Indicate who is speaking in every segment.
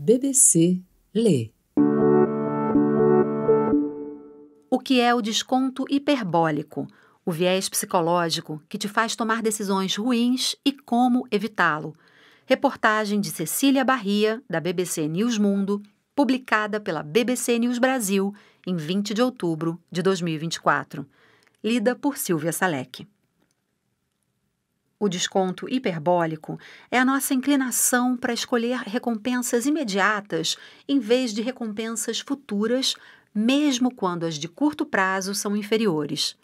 Speaker 1: BBC Lê. O que é o desconto hiperbólico? O viés psicológico que te faz tomar decisões ruins e como evitá-lo. Reportagem de Cecília Barria, da BBC News Mundo, publicada pela BBC News Brasil em 20 de outubro de 2024. Lida por Silvia Salek. O desconto hiperbólico é a nossa inclinação para escolher recompensas imediatas em vez de recompensas futuras, mesmo quando as de curto prazo são inferiores.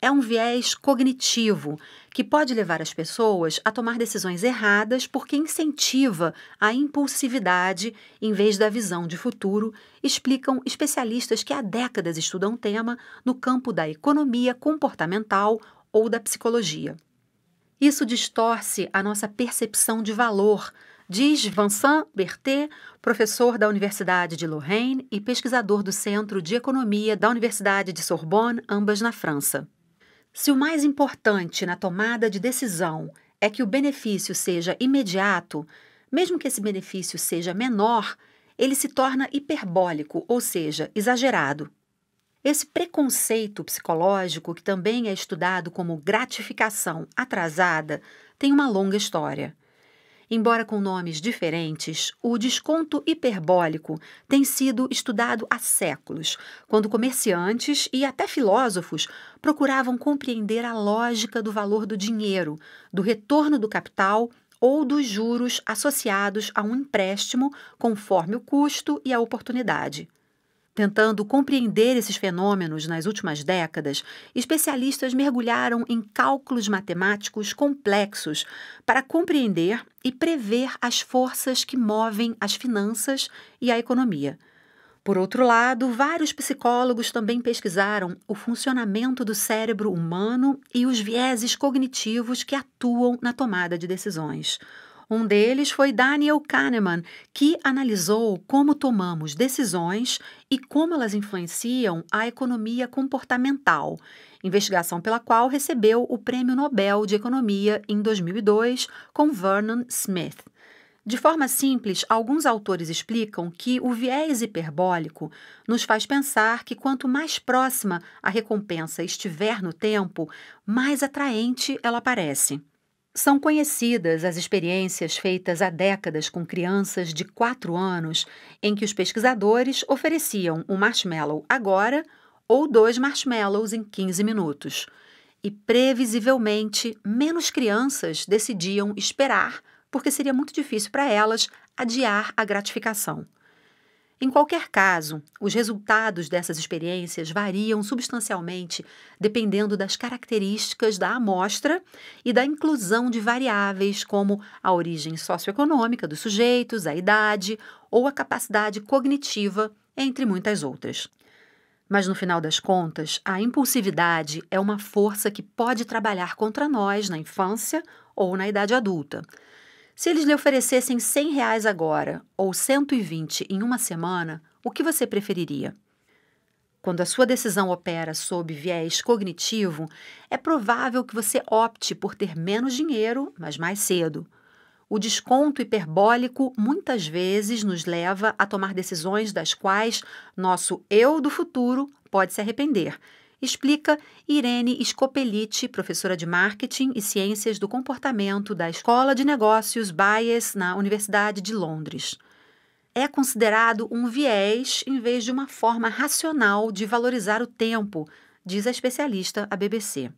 Speaker 1: É um viés cognitivo que pode levar as pessoas a tomar decisões erradas porque incentiva a impulsividade em vez da visão de futuro, explicam especialistas que há décadas estudam o tema no campo da economia comportamental ou da psicologia. Isso distorce a nossa percepção de valor, diz Vincent Bertet, professor da Universidade de Lorraine e pesquisador do Centro de Economia da Universidade de Sorbonne, ambas na França. Se o mais importante na tomada de decisão é que o benefício seja imediato, mesmo que esse benefício seja menor, ele se torna hiperbólico, ou seja, exagerado. Esse preconceito psicológico, que também é estudado como gratificação atrasada, tem uma longa história. Embora com nomes diferentes, o desconto hiperbólico tem sido estudado há séculos, quando comerciantes e até filósofos procuravam compreender a lógica do valor do dinheiro, do retorno do capital ou dos juros associados a um empréstimo, conforme o custo e a oportunidade. Tentando compreender esses fenômenos nas últimas décadas, especialistas mergulharam em cálculos matemáticos complexos para compreender e prever as forças que movem as finanças e a economia. Por outro lado, vários psicólogos também pesquisaram o funcionamento do cérebro humano e os vieses cognitivos que atuam na tomada de decisões. Um deles foi Daniel Kahneman, que analisou como tomamos decisões e como elas influenciam a economia comportamental, investigação pela qual recebeu o Prêmio Nobel de Economia em 2002 com Vernon Smith. De forma simples, alguns autores explicam que o viés hiperbólico nos faz pensar que quanto mais próxima a recompensa estiver no tempo, mais atraente ela parece. São conhecidas as experiências feitas há décadas com crianças de 4 anos, em que os pesquisadores ofereciam um marshmallow agora ou dois marshmallows em 15 minutos. E previsivelmente, menos crianças decidiam esperar, porque seria muito difícil para elas adiar a gratificação. Em qualquer caso, os resultados dessas experiências variam substancialmente dependendo das características da amostra e da inclusão de variáveis como a origem socioeconômica dos sujeitos, a idade ou a capacidade cognitiva, entre muitas outras. Mas no final das contas, a impulsividade é uma força que pode trabalhar contra nós na infância ou na idade adulta. Se eles lhe oferecessem 100 reais agora ou 120 em uma semana, o que você preferiria? Quando a sua decisão opera sob viés cognitivo, é provável que você opte por ter menos dinheiro, mas mais cedo. O desconto hiperbólico muitas vezes nos leva a tomar decisões das quais nosso eu do futuro pode se arrepender, explica Irene Scopeliti, professora de Marketing e Ciências do Comportamento da Escola de Negócios Bayes na Universidade de Londres. É considerado um viés em vez de uma forma racional de valorizar o tempo, diz a especialista à BBC.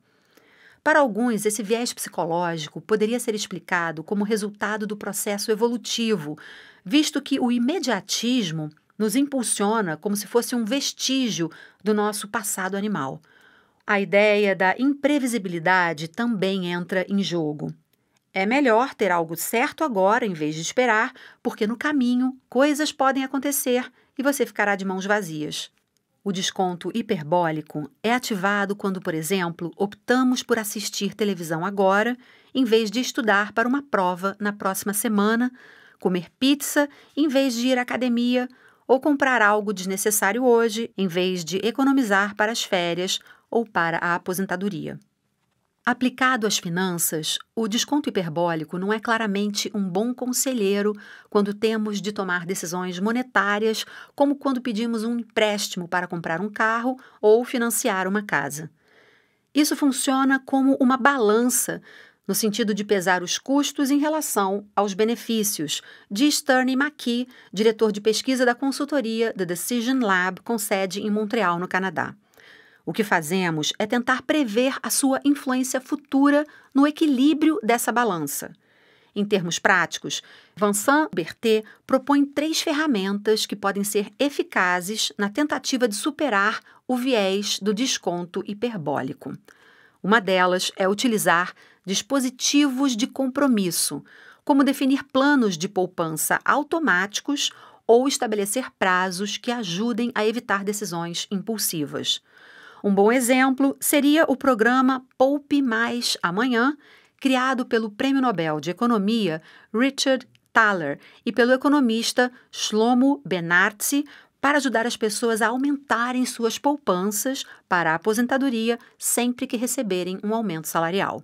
Speaker 1: Para alguns, esse viés psicológico poderia ser explicado como resultado do processo evolutivo, visto que o imediatismo nos impulsiona como se fosse um vestígio do nosso passado animal. A ideia da imprevisibilidade também entra em jogo. É melhor ter algo certo agora em vez de esperar, porque no caminho coisas podem acontecer e você ficará de mãos vazias. O desconto hiperbólico é ativado quando, por exemplo, optamos por assistir televisão agora em vez de estudar para uma prova na próxima semana, comer pizza em vez de ir à academia ou comprar algo desnecessário hoje, em vez de economizar para as férias ou para a aposentadoria. Aplicado às finanças, o desconto hiperbólico não é claramente um bom conselheiro quando temos de tomar decisões monetárias, como quando pedimos um empréstimo para comprar um carro ou financiar uma casa. Isso funciona como uma balança no sentido de pesar os custos em relação aos benefícios, diz Turney McKee, diretor de pesquisa da consultoria The Decision Lab, com sede em Montreal, no Canadá. O que fazemos é tentar prever a sua influência futura no equilíbrio dessa balança. Em termos práticos, Vincent Berté propõe três ferramentas que podem ser eficazes na tentativa de superar o viés do desconto hiperbólico. Uma delas é utilizar dispositivos de compromisso, como definir planos de poupança automáticos ou estabelecer prazos que ajudem a evitar decisões impulsivas. Um bom exemplo seria o programa Poupe Mais Amanhã, criado pelo Prêmio Nobel de Economia Richard Thaler e pelo economista Shlomo Benartzi para ajudar as pessoas a aumentarem suas poupanças para a aposentadoria sempre que receberem um aumento salarial.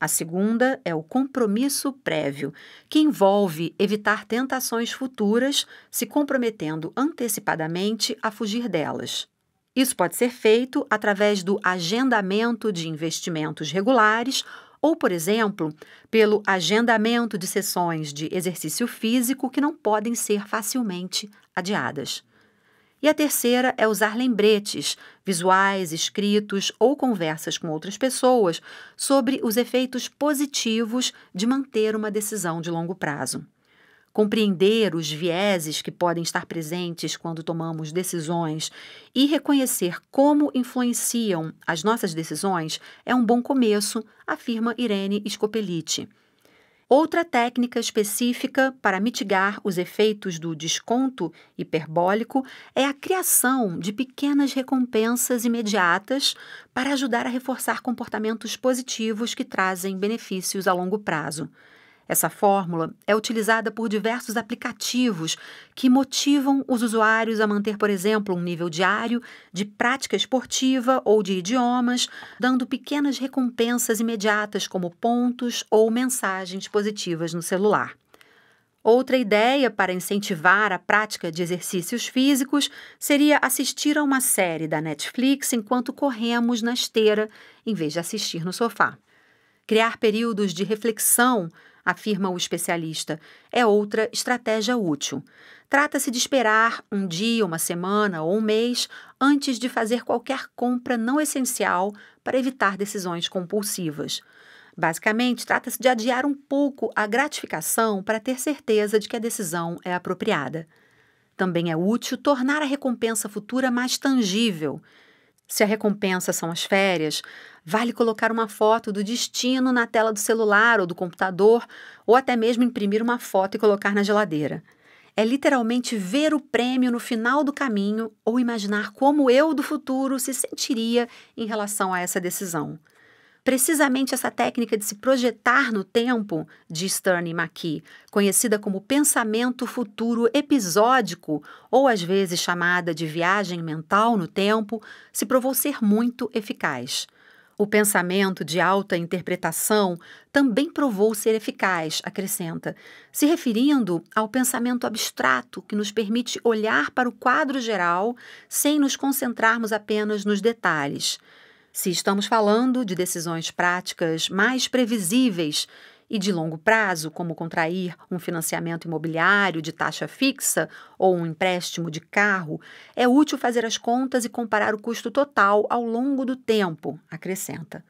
Speaker 1: A segunda é o compromisso prévio, que envolve evitar tentações futuras, se comprometendo antecipadamente a fugir delas. Isso pode ser feito através do agendamento de investimentos regulares ou, por exemplo, pelo agendamento de sessões de exercício físico que não podem ser facilmente adiadas. E a terceira é usar lembretes, visuais, escritos ou conversas com outras pessoas sobre os efeitos positivos de manter uma decisão de longo prazo. Compreender os vieses que podem estar presentes quando tomamos decisões e reconhecer como influenciam as nossas decisões é um bom começo, afirma Irene Scopeliti. Outra técnica específica para mitigar os efeitos do desconto hiperbólico é a criação de pequenas recompensas imediatas para ajudar a reforçar comportamentos positivos que trazem benefícios a longo prazo. Essa fórmula é utilizada por diversos aplicativos que motivam os usuários a manter, por exemplo, um nível diário de prática esportiva ou de idiomas, dando pequenas recompensas imediatas, como pontos ou mensagens positivas no celular. Outra ideia para incentivar a prática de exercícios físicos seria assistir a uma série da Netflix enquanto corremos na esteira, em vez de assistir no sofá. Criar períodos de reflexão afirma o especialista, é outra estratégia útil. Trata-se de esperar um dia, uma semana ou um mês antes de fazer qualquer compra não essencial para evitar decisões compulsivas. Basicamente, trata-se de adiar um pouco a gratificação para ter certeza de que a decisão é apropriada. Também é útil tornar a recompensa futura mais tangível se a recompensa são as férias, vale colocar uma foto do destino na tela do celular ou do computador, ou até mesmo imprimir uma foto e colocar na geladeira. É literalmente ver o prêmio no final do caminho ou imaginar como eu do futuro se sentiria em relação a essa decisão. Precisamente essa técnica de se projetar no tempo de Stern e McKee, conhecida como pensamento futuro episódico, ou às vezes chamada de viagem mental no tempo, se provou ser muito eficaz. O pensamento de alta interpretação também provou ser eficaz, acrescenta, se referindo ao pensamento abstrato que nos permite olhar para o quadro geral sem nos concentrarmos apenas nos detalhes. Se estamos falando de decisões práticas mais previsíveis e de longo prazo, como contrair um financiamento imobiliário de taxa fixa ou um empréstimo de carro, é útil fazer as contas e comparar o custo total ao longo do tempo, acrescenta.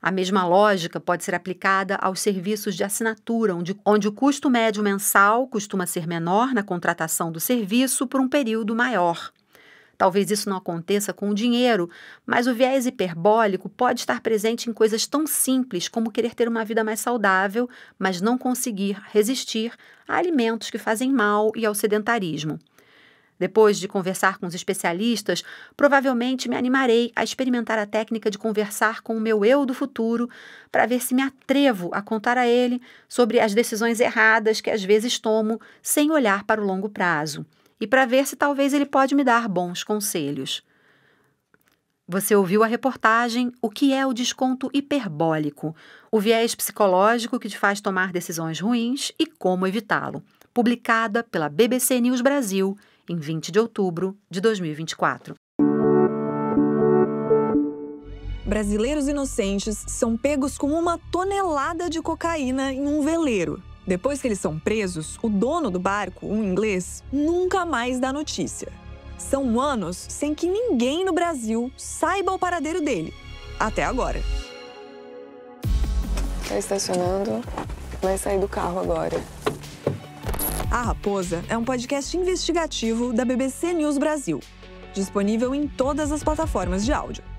Speaker 1: A mesma lógica pode ser aplicada aos serviços de assinatura, onde, onde, o custo médio mensal costuma ser menor na contratação do serviço por um período maior. Talvez isso não aconteça com o dinheiro, mas o viés hiperbólico pode estar presente em coisas tão simples como querer ter uma vida mais saudável, mas não conseguir resistir a alimentos que fazem mal e ao sedentarismo. Depois de conversar com os especialistas, provavelmente me animarei a experimentar a técnica de conversar com o meu eu do futuro para ver se me atrevo a contar a ele sobre as decisões erradas que às vezes tomo sem olhar para o longo prazo e para ver se talvez ele pode me dar bons conselhos. Você ouviu a reportagem O que é o desconto hiperbólico? O viés psicológico que te faz tomar decisões ruins e como evitá-lo, publicada pela BBC News Brasil em 20 de outubro de 2024. Brasileiros inocentes são pegos com uma tonelada de cocaína em um veleiro. Depois que eles são presos, o dono do barco, um inglês, nunca mais dá notícia. São anos sem que ninguém no Brasil saiba o paradeiro dele. Até agora. Está estacionando, vai sair do carro agora. A Raposa é um podcast investigativo da BBC News Brasil, disponível em todas as plataformas de áudio.